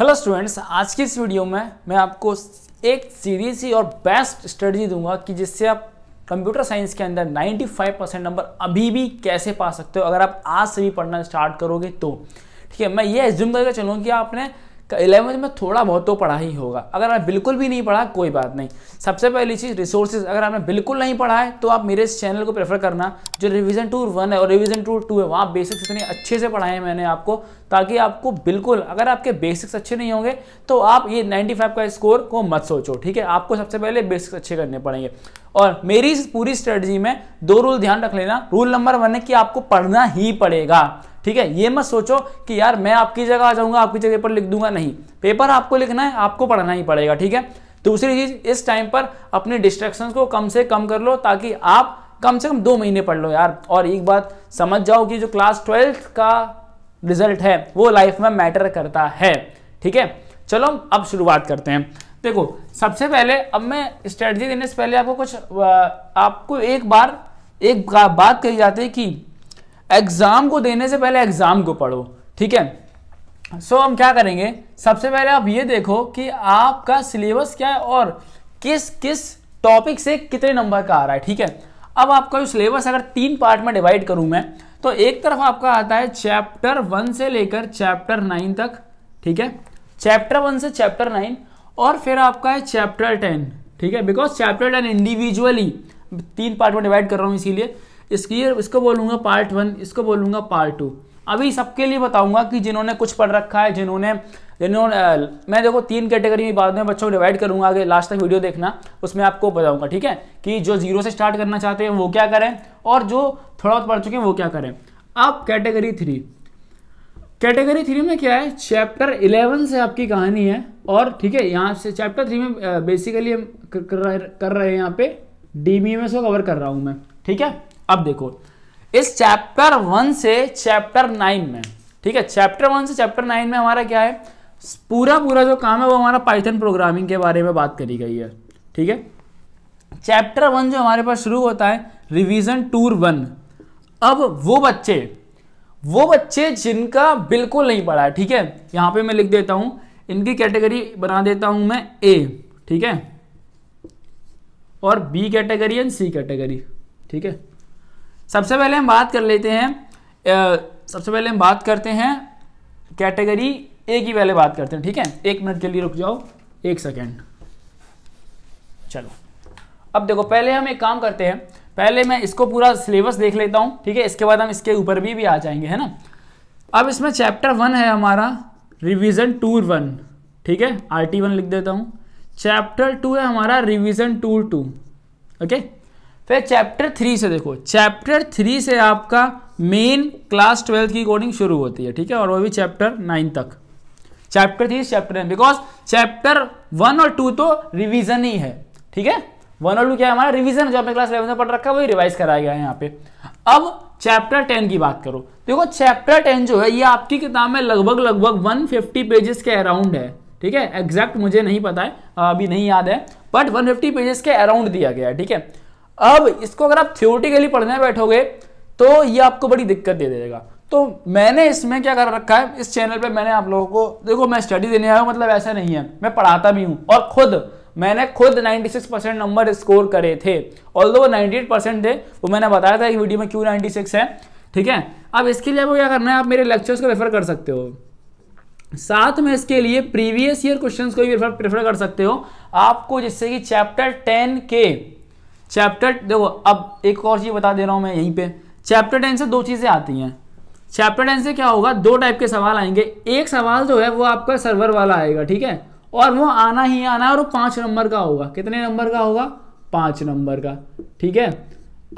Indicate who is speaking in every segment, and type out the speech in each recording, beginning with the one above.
Speaker 1: hello students आज की इस वीडियो में मैं आपको एक सीरीज सी और बेस्ट स्ट्रेटजी दूंगा कि जिससे आप कंप्यूटर साइंस के अंदर 95 परसेंट नंबर अभी भी कैसे पा सकते हो अगर आप आज से भी पढ़ना स्टार्ट करोगे तो ठीक है मैं ये एज्यूम करके चलूँ कि आपने इलेवंथ में थोड़ा बहुत तो पढ़ा ही होगा अगर आपने बिल्कुल भी नहीं पढ़ा कोई बात नहीं सबसे पहली चीज़ रिसोर्सेज अगर आपने बिल्कुल नहीं पढ़ा है तो आप मेरे इस चैनल को प्रेफर करना जो रिवीजन टू वन है और रिवीजन टू टू है वहाँ बेसिक्स इतने अच्छे से पढ़ाए हैं मैंने आपको ताकि आपको बिल्कुल अगर आपके बेसिक्स अच्छे नहीं होंगे तो आप ये नाइन्टी का स्कोर को मत सोचो ठीक है आपको सबसे पहले बेसिक्स अच्छे करने पड़ेंगे और मेरी इस पूरी स्ट्रेटजी में दो रूल ध्यान रख लेना रूल नंबर वन है कि आपको पढ़ना ही पड़ेगा ठीक है ये मत सोचो कि यार मैं आपकी जगह आ जाऊंगा आपकी जगह पर लिख दूंगा नहीं पेपर आपको लिखना है आपको पढ़ना ही पड़ेगा ठीक है दूसरी चीज इस टाइम पर अपने डिस्ट्रेक्शन को कम से कम कर लो ताकि आप कम से कम दो महीने पढ़ लो यार और एक बात समझ जाओ कि जो क्लास ट्वेल्थ का रिजल्ट है वो लाइफ में मैटर करता है ठीक है चलो अब शुरुआत करते हैं देखो सबसे पहले अब मैं स्ट्रेटजी देने से पहले आपको कुछ आपको एक बार एक बात कही जाती है कि एग्ज़ाम को देने से पहले एग्ज़ाम को पढ़ो ठीक है सो so, हम क्या करेंगे सबसे पहले आप ये देखो कि आपका सिलेबस क्या है और किस किस टॉपिक से कितने नंबर का आ रहा है ठीक है अब आपका जो सिलेबस अगर तीन पार्ट में डिवाइड करूं मैं तो एक तरफ आपका आता है चैप्टर वन से लेकर चैप्टर नाइन तक ठीक है चैप्टर वन से चैप्टर नाइन और फिर आपका है चैप्टर टेन ठीक है बिकॉज चैप्टर टेन इंडिविजुअली तीन पार्ट में डिवाइड कर रहा हूँ इसीलिए इसकी इसको बोलूँगा पार्ट वन इसको बोलूँगा पार्ट टू अभी सबके लिए बताऊंगा कि जिन्होंने कुछ पढ़ रखा है जिन्होंने जिन्होंने मैं देखो तीन कैटेगरी में बाद में बच्चों को डिवाइड करूंगा आगे लास्ट तक वीडियो देखना उसमें आपको बताऊंगा ठीक है कि जो जीरो से स्टार्ट करना चाहते हैं वो क्या करें और जो थोड़ा बहुत पढ़ चुके हैं वो क्या करें अब कैटेगरी थ्री कैटेगरी थ्री में क्या है चैप्टर इलेवन से आपकी कहानी है और ठीक है यहाँ से चैप्टर थ्री में बेसिकली हम कर रहे हैं यहाँ पे डी डीबीएमएस को कवर कर रहा हूँ मैं ठीक है अब देखो इस चैप्टर वन से चैप्टर नाइन में ठीक है चैप्टर वन से चैप्टर नाइन में हमारा क्या है पूरा पूरा जो काम है वो हमारा पाइथन प्रोग्रामिंग के बारे में बात करी गई है ठीक है चैप्टर वन जो हमारे पास शुरू होता है रिविजन टूर वन अब वो बच्चे वो बच्चे जिनका बिल्कुल नहीं पढ़ा है ठीक है यहां पे मैं लिख देता हूं इनकी कैटेगरी बना देता हूं मैं ए ठीक है और B category and C category ठीक है सबसे पहले हम बात कर लेते हैं आ, सबसे पहले हम बात करते हैं कैटेगरी ए की पहले बात करते हैं ठीक है एक मिनट के लिए रुक जाओ एक सेकेंड चलो अब देखो पहले हम एक काम करते हैं पहले मैं इसको पूरा सिलेबस देख लेता हूँ ठीक है इसके बाद हम इसके ऊपर भी भी आ जाएंगे है ना अब इसमें चैप्टर वन है हमारा रिविजन टूर वन ठीक है आर टी वन लिख देता हूँ चैप्टर टू है हमारा रिविजन टूर टू ओके फिर चैप्टर थ्री से देखो चैप्टर थ्री से आपका मेन क्लास ट्वेल्थ की कोडिंग शुरू होती है ठीक है और वो भी चैप्टर नाइन तक chapter three chapter nine because chapter one और टू तो रिविजन ही है ठीक है वन और टू क्या है हमारा रिविजन जो आपने क्लास इलेवन में पढ़ रखा है वही रिवाइज कराया गया है यहाँ पे अब चैप्टर टेन की बात करो देखो चैप्टर टेन जो है ये आपकी किताब में लगभग लगभग वन फिफ्टी पेजेस के अराउंड है ठीक है एग्जैक्ट मुझे नहीं पता है अभी नहीं याद है बट 150 पेजेस के अराउंड दिया गया है ठीक है अब इसको अगर आप थ्योरेटिकली पढ़ने बैठोगे तो ये आपको बड़ी दिक्कत दे देगा तो मैंने इसमें क्या कर रखा है इस चैनल पर मैंने आप लोगों को देखो मैं स्टडी देने आया हूँ मतलब ऐसा नहीं है मैं पढ़ाता भी हूँ और खुद मैंने खुद 96 परसेंट नंबर स्कोर करे थे ऑल दो वो 98 परसेंट थे वो मैंने बताया था कि वीडियो में क्यों 96 है ठीक है अब इसके लिए आपको क्या करना है आप मेरे लेक्चर्स को रेफर कर सकते हो साथ में इसके लिए प्रीवियस ईयर क्वेश्चंस को भी रेफर, रेफर कर सकते हो आपको जिससे कि चैप्टर टेन के चैप्टर देखो अब एक और चीज़ बता दे रहा हूँ मैं यहीं पे चैप्टर टेन से दो चीज़ें आती हैं चैप्टर टेन से क्या होगा दो टाइप के सवाल आएंगे एक सवाल जो है वो आपका सर्वर वाला आएगा ठीक है और वो आना ही आना है और वो नंबर का होगा कितने नंबर का होगा पांच नंबर का ठीक है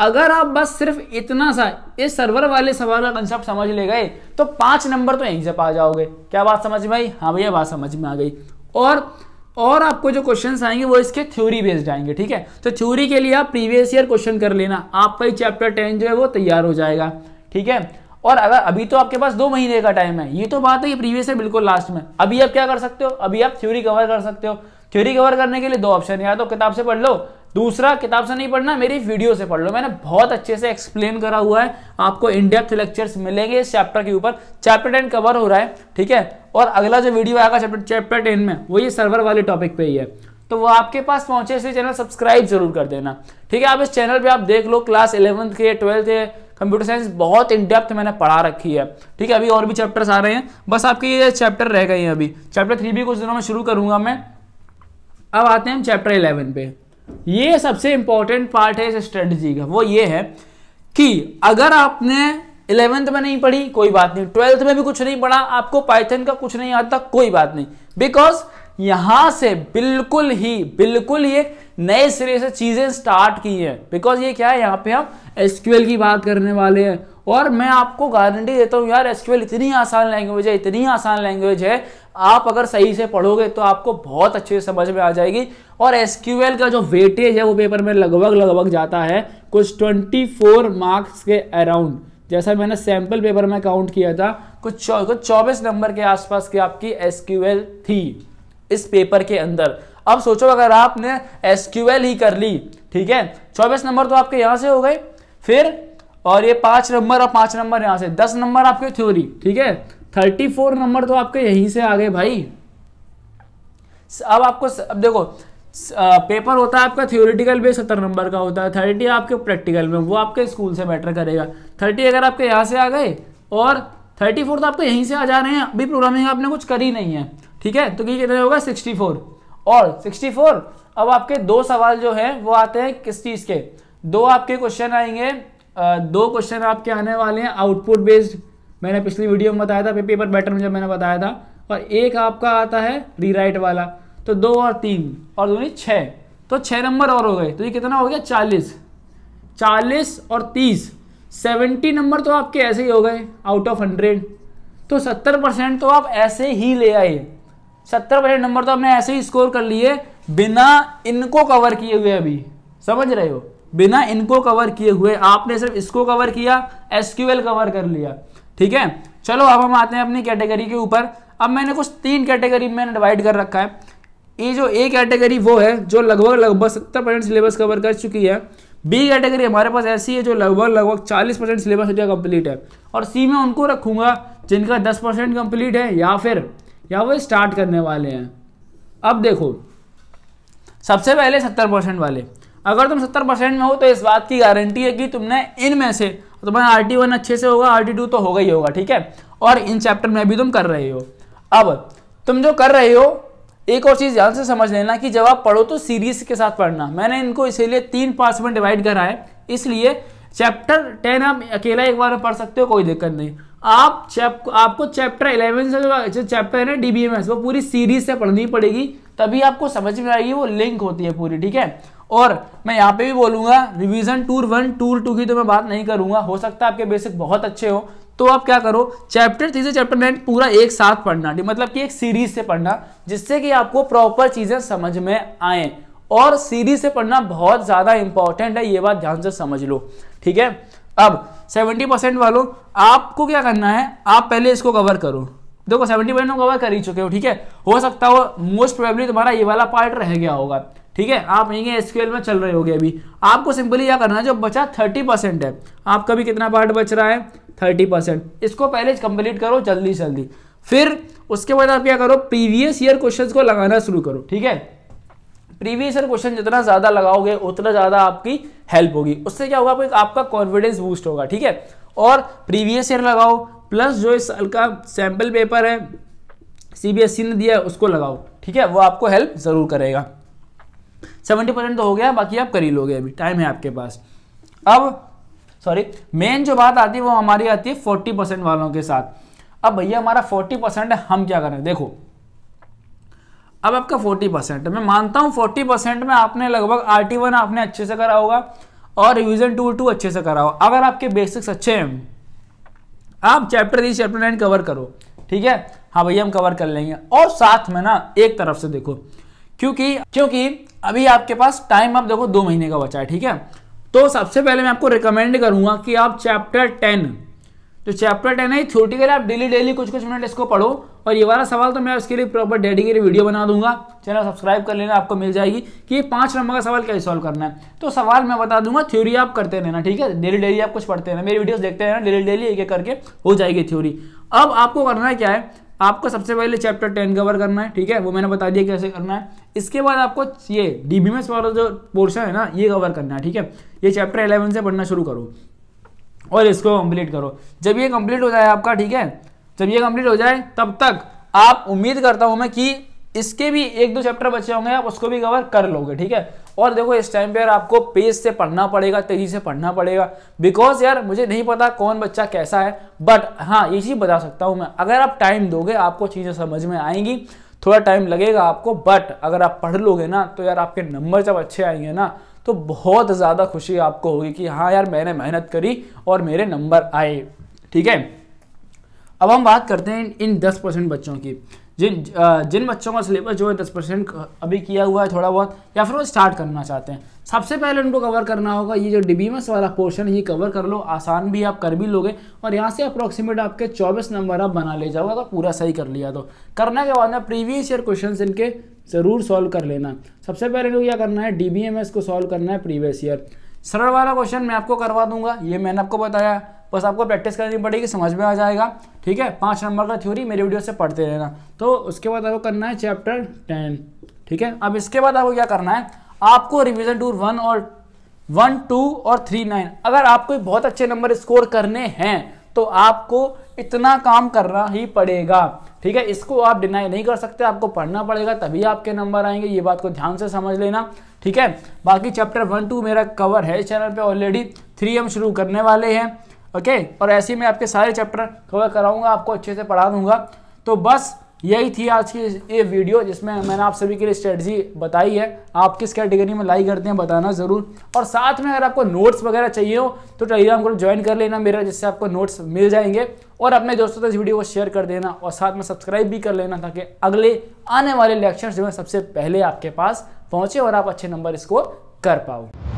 Speaker 1: अगर आप बस सिर्फ इतना सा इस सर्वर वाले सवाल का कंसेप्ट समझ ले गए तो पांच नंबर तो यहीं से पा जाओगे क्या बात समझ में आई हाँ भैया बात समझ में आ गई और और आपको जो क्वेश्चन आएंगे वो इसके थ्योरी बेस्ड आएंगे ठीक है तो थ्योरी के लिए आप प्रीवियस ईयर क्वेश्चन कर लेना आपका ही चैप्टर टेन जो है वो तैयार हो जाएगा ठीक है और अगर अभी तो आपके पास दो महीने का टाइम है ये तो बात है ये प्रीवियस है बिल्कुल लास्ट में अभी आप क्या कर सकते हो अभी आप थ्योरी कवर कर सकते हो थ्योरी कवर करने के लिए दो ऑप्शन या तो किताब से पढ़ लो दूसरा किताब से नहीं पढ़ना मेरी वीडियो से पढ़ लो मैंने बहुत अच्छे से एक्सप्लेन करा हुआ है आपको इंडेप्थ लेक्चर्स मिलेंगे इस चैप्टर के ऊपर चैप्टर टेन कवर हो रहा है ठीक है और अगला जो वीडियो आएगा चैप्टर चैप्टर टेन में वो ये सर्वर वाले टॉपिक पे ही है तो वो आपके पास पहुंचे इसलिए चैनल सब्सक्राइब जरूर कर देना ठीक है आप इस चैनल पर आप देख लो क्लास इलेवंथ के ट्वेल्थ के कंप्यूटर साइंस बहुत इन डेप्थ मैंने पढ़ा रखी है ठीक है अभी और भी चैप्टर्स आ रहे हैं बस आपके ये चैप्टर रह गए हैं अभी चैप्टर थ्री भी कुछ दिनों में शुरू करूंगा मैं अब आते हैं हम चैप्टर इलेवन पे ये सबसे इंपॉर्टेंट पार्ट है इस स्ट्रेटजी का वो ये है कि अगर आपने इलेवेंथ में नहीं पढ़ी कोई बात नहीं ट्वेल्थ में भी कुछ नहीं पढ़ा आपको पाइथन का कुछ नहीं आता कोई बात नहीं बिकॉज यहां से बिल्कुल ही बिल्कुल ये नए सिरे से चीजें स्टार्ट की है बिकॉज ये क्या है यहाँ पे हम एसक्यूएल की बात करने वाले हैं और मैं आपको गारंटी देता हूँ यार एसक्यूएल इतनी आसान लैंग्वेज है इतनी आसान लैंग्वेज है आप अगर सही से पढ़ोगे तो आपको बहुत अच्छे से समझ में आ जाएगी और एसक्यूएल का जो वेटेज है वो पेपर में लगभग लगभग जाता है कुछ 24 मार्क्स के अराउंड जैसा मैंने सैम्पल पेपर में काउंट किया था कुछ चौबीस नंबर के आसपास की आपकी एसक्यूएल थी इस पेपर के अंदर अब सोचो अगर आपने एस ही कर ली ठीक है चौबीस नंबर तो आपके यहां से हो गए फिर और ये पांच नंबर और पांच नंबर यहां से दस नंबर आपके थ्योरी ठीक है थर्टी फोर नंबर तो आपके यहीं से आ गए भाई अब आपको अब देखो पेपर होता है आपका थ्योरिटिकल भी सत्तर नंबर का होता है थर्टी आपके प्रैक्टिकल में वो आपके स्कूल से मैटर करेगा थर्टी अगर आपके यहाँ से आ गए और थर्टी फोर तो आपके यहीं से आ जा रहे हैं अभी प्रोग्रामिंग आपने कुछ करी नहीं है ठीक है तो ये कितने होगा 64 और 64 अब आपके दो सवाल जो हैं वो आते हैं किस चीज़ के दो आपके क्वेश्चन आएंगे दो क्वेश्चन आपके आने वाले हैं आउटपुट बेस्ड मैंने पिछली वीडियो में बताया था पेपर बैटर में जब मैंने बताया था और एक आपका आता है रीराइट वाला तो दो और तीन और दोनों छः तो छः नंबर और हो गए तो ये कितना हो गया चालीस चालीस और तीस सेवेंटी नंबर तो आपके ऐसे ही हो गए आउट ऑफ हंड्रेड तो सत्तर परसेंट तो आप ऐसे ही ले आए सत्तर परसेंट नंबर तो हमने ऐसे ही स्कोर कर लिए बिना इनको कवर किए हुए अभी समझ रहे हो बिना इनको कवर किए हुए आपने सिर्फ इसको कवर किया एसक्यूएल कवर कर लिया ठीक है चलो अब हम आते हैं अपनी कैटेगरी के ऊपर अब मैंने कुछ तीन कैटेगरी में डिवाइड कर रखा है ये जो ए कैटेगरी वो है जो लगभग लगभग सत्तर परसेंट सिलेबस कवर कर चुकी है बी कैटेगरी हमारे पास ऐसी है जो लगभग लगभग चालीस परसेंट सिलेबस कंप्लीट है और सी में उनको रखूंगा जिनका दस परसेंट कंप्लीट है या फिर या वो स्टार्ट करने वाले हैं अब देखो सबसे पहले सत्तर परसेंट वाले अगर तुम सत्तर परसेंट में हो तो इस बात की गारंटी है कि तुमने इनमें से तो तुम्हारा आर टी वन अच्छे से होगा आर टी टू तो होगा ही होगा ठीक है और इन चैप्टर में भी तुम कर रहे हो अब तुम जो कर रहे हो एक और चीज़ ध्यान से समझ लेना कि जब आप पढ़ो तो सीरीज के साथ पढ़ना मैंने इनको इसीलिए तीन पार्ट्स में डिवाइड करा है इसलिए चैप्टर टेन आप अकेला एक बार पढ़ सकते हो कोई दिक्कत नहीं आप चैप आपको चैप्टर इलेवन से जो चैप्टर है ना डीबीएमएस वो पूरी सीरीज से पढ़नी पड़ेगी तभी आपको समझ में आएगी वो लिंक होती है पूरी ठीक है और मैं यहाँ पे भी बोलूंगा revision tour one tour two की तो मैं बात नहीं करूंगा हो सकता है आपके बेसिक बहुत अच्छे हो तो आप क्या करो चैप्टर थ्री से चैप्टर नाइन पूरा एक साथ पढ़ना मतलब कि एक सीरीज से पढ़ना जिससे कि आपको प्रॉपर चीजें समझ में आए और सीरीज से पढ़ना बहुत ज्यादा इंपॉर्टेंट है ये बात ध्यान से समझ लो ठीक है अब 70 परसेंट वालों आपको क्या करना है आप पहले इसको कवर करो देखो 70 परसेंट कवर तो कर ही चुके हो ठीक है हो सकता हो मोस्ट प्रोबेबली तुम्हारा ये वाला पार्ट रह गया होगा ठीक है आप यहीं एसक्यूएल में चल रहे होगे अभी आपको सिंपली क्या करना है जो बचा 30 परसेंट है आपका भी कितना पार्ट बच रहा है 30 परसेंट इसको पहले कंप्लीट करो जल्दी जल्दी फिर उसके बाद आप क्या करो प्रीवियस ईयर क्वेश्चंस को लगाना शुरू करो ठीक है प्रीवियस ईयर क्वेश्चन जितना ज़्यादा लगाओगे उतना ज़्यादा आपकी हेल्प होगी उससे क्या होगा आपको आपका कॉन्फिडेंस बूस्ट होगा ठीक है और प्रीवियस ईयर लगाओ प्लस जो इस साल का सैंपल पेपर है सीबीएसई e ने दिया है उसको लगाओ ठीक है वो आपको हेल्प ज़रूर करेगा सेवेंटी परसेंट तो हो गया बाकी आप कर ही लोगे अभी टाइम है आपके पास अब सॉरी मेन जो बात आती है वो हमारी आती है फोर्टी परसेंट वालों के साथ अब भैया हमारा फोर्टी परसेंट है हम क्या करें देखो अब आपका 40 परसेंट मैं मानता हूं 40 परसेंट में आपने लगभग आर टी वन आपने अच्छे से करा होगा और रिविजन टू टू अच्छे से करा होगा अगर आपके बेसिक्स अच्छे हैं आप chapter three chapter nine cover करो ठीक है हाँ भैया हम कवर कर लेंगे और साथ में ना एक तरफ से देखो क्योंकि क्योंकि अभी आपके पास टाइम आप देखो दो महीने का बचा है ठीक है तो सबसे पहले मैं आपको रिकमेंड करूंगा कि आप चैप्टर टेन जो चैप्टर टेन है थियोटिकल आप डेली डेली कुछ कुछ मिनट इसको पढ़ो और ये वाला सवाल तो मैं उसके लिए प्रॉपर डेडिकेटेड वीडियो बना दूंगा चैनल सब्सक्राइब कर लेना आपको मिल जाएगी कि ये पाँच नंबर का सवाल कैसे सॉल्व करना है तो सवाल मैं बता दूंगा थ्योरी आप करते रहना ठीक है डेली डेली आप कुछ पढ़ते रहना मेरी वीडियो देखते रहना डेली डेली एक एक करके हो जाएगी थ्योरी अब आपको करना क्या है आपको सबसे पहले चैप्टर टेन कवर करना है ठीक है वो मैंने बता दिया कैसे करना है इसके बाद आपको ये डी वाला जो पोर्शन है ना ये कवर करना है ठीक है ये चैप्टर इलेवन से पढ़ना शुरू करो और इसको कंप्लीट करो जब ये कंप्लीट हो जाए आपका ठीक है जब ये कंप्लीट हो जाए तब तक आप उम्मीद करता हूं मैं कि इसके भी एक दो चैप्टर बचे होंगे आप उसको भी कवर कर लोगे ठीक है और देखो इस टाइम पे यार आपको पेज से पढ़ना पड़ेगा तेजी से पढ़ना पड़ेगा बिकॉज यार मुझे नहीं पता कौन बच्चा कैसा है बट हाँ ये चीज़ बता सकता हूं मैं अगर आप टाइम दोगे आपको चीज़ें समझ में आएंगी थोड़ा टाइम लगेगा आपको बट अगर आप पढ़ लोगे ना तो यार आपके नंबर जब अच्छे आएंगे ना तो बहुत ज़्यादा खुशी आपको होगी कि हाँ यार मैंने मेहनत करी और मेरे नंबर आए ठीक है अब हम बात करते हैं इन दस परसेंट बच्चों की जिन जिन बच्चों का सिलेबस जो है दस परसेंट अभी किया हुआ है थोड़ा बहुत या फिर वो स्टार्ट करना चाहते हैं सबसे पहले उनको कवर करना होगा ये जो डिबीमस वाला पोर्शन ये कवर कर लो आसान भी आप कर भी लोगे और यहाँ से अप्रोक्सीमेट आपके चौबीस नंबर आप बना ले जाओगे अगर पूरा सही कर लिया तो करने के बाद ना प्रीवियस ईयर क्वेश्चन इनके ज़रूर सॉल्व कर लेना सबसे पहले इनको क्या करना है डी को सॉल्व करना है प्रीवियस ईयर सरल वाला क्वेश्चन मैं आपको करवा दूंगा ये मैंने आपको बताया बस आपको प्रैक्टिस करनी पड़ेगी समझ में आ जाएगा ठीक है पाँच नंबर का थ्योरी मेरे वीडियो से पढ़ते रहना तो उसके बाद आपको करना है चैप्टर टेन ठीक है अब इसके बाद आपको क्या करना है आपको रिविजन टू वन और वन टू और थ्री नाइन अगर आपको बहुत अच्छे नंबर स्कोर करने हैं तो आपको इतना काम करना ही पड़ेगा ठीक है इसको आप डिनाई नहीं कर सकते आपको पढ़ना पड़ेगा तभी आपके नंबर आएंगे ये बात को ध्यान से समझ लेना ठीक है बाकी चैप्टर वन टू मेरा कवर है चैनल पे ऑलरेडी थ्री हम शुरू करने वाले हैं ओके और ऐसे ही मैं आपके सारे चैप्टर कवर कराऊंगा आपको अच्छे से पढ़ा दूंगा तो बस यही थी आज की ये वीडियो जिसमें मैंने आप सभी के लिए स्ट्रेटजी बताई है आप किस कैटेगरी में लाइक करते हैं बताना ज़रूर और साथ में अगर आपको नोट्स वगैरह चाहिए हो तो टेलीग्राम ग्रुप ज्वाइन कर लेना मेरा जिससे आपको नोट्स मिल जाएंगे और अपने दोस्तों तक इस वीडियो को शेयर कर देना और साथ में सब्सक्राइब भी कर लेना ताकि अगले आने वाले लेक्चर्स जो है सबसे पहले आपके पास पहुँचे और आप अच्छे नंबर इसको कर पाओ